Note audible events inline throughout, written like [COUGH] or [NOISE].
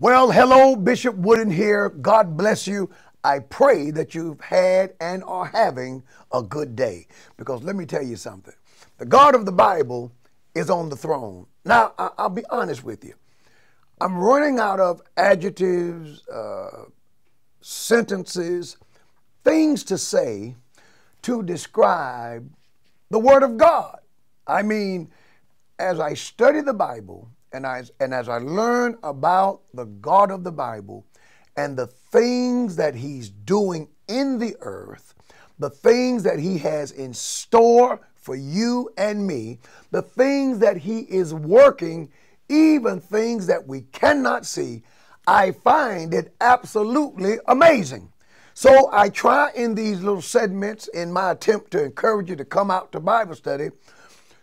Well, hello, Bishop Wooden here. God bless you. I pray that you've had and are having a good day. Because let me tell you something the God of the Bible is on the throne. Now, I'll be honest with you. I'm running out of adjectives, uh, sentences, things to say to describe the Word of God. I mean, as I study the Bible, and, I, and as I learn about the God of the Bible and the things that He's doing in the earth, the things that He has in store for you and me, the things that He is working, even things that we cannot see, I find it absolutely amazing. So I try in these little segments in my attempt to encourage you to come out to Bible study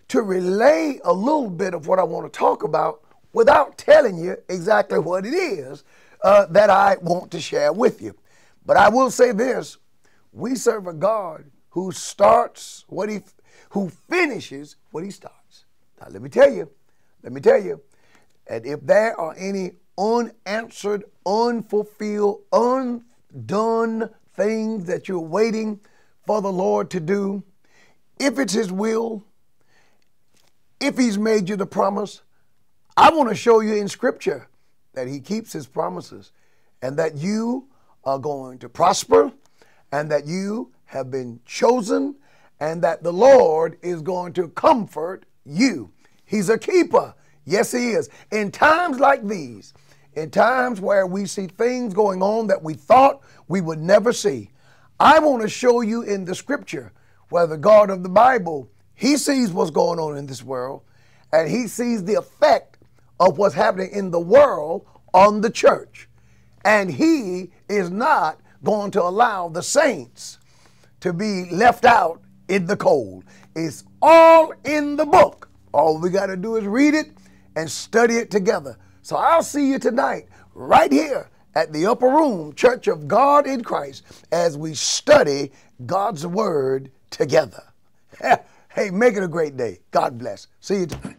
to relay a little bit of what I want to talk about without telling you exactly what it is uh, that I want to share with you. But I will say this we serve a God who starts what he who finishes what he starts. Now let me tell you, let me tell you, and if there are any unanswered, unfulfilled, undone things that you're waiting for the Lord to do, if it's his will, if he's made you the promise, I want to show you in scripture that he keeps his promises and that you are going to prosper and that you have been chosen and that the Lord is going to comfort you. He's a keeper. Yes, he is. In times like these, in times where we see things going on that we thought we would never see, I want to show you in the scripture where the God of the Bible he sees what's going on in this world, and he sees the effect of what's happening in the world on the church. And he is not going to allow the saints to be left out in the cold. It's all in the book. All we got to do is read it and study it together. So I'll see you tonight right here at the upper room, Church of God in Christ, as we study God's Word together. [LAUGHS] Hey, make it a great day. God bless. See you tonight.